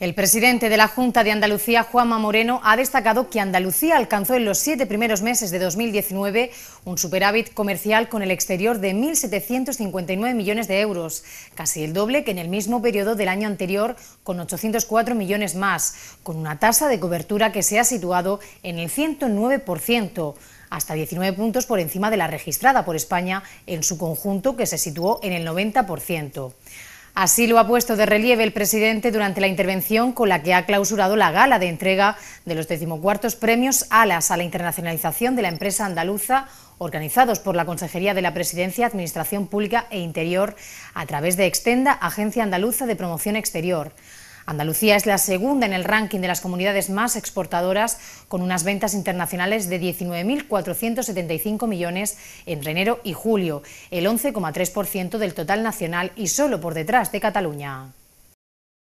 El presidente de la Junta de Andalucía, Juanma Moreno, ha destacado que Andalucía alcanzó en los siete primeros meses de 2019 un superávit comercial con el exterior de 1.759 millones de euros, casi el doble que en el mismo periodo del año anterior, con 804 millones más, con una tasa de cobertura que se ha situado en el 109% hasta 19 puntos por encima de la registrada por España en su conjunto, que se situó en el 90%. Así lo ha puesto de relieve el presidente durante la intervención con la que ha clausurado la gala de entrega de los decimocuartos premios ALAS a la internacionalización de la empresa andaluza organizados por la Consejería de la Presidencia, Administración Pública e Interior a través de Extenda, Agencia Andaluza de Promoción Exterior. Andalucía es la segunda en el ranking de las comunidades más exportadoras, con unas ventas internacionales de 19.475 millones entre enero y julio, el 11,3% del total nacional y solo por detrás de Cataluña.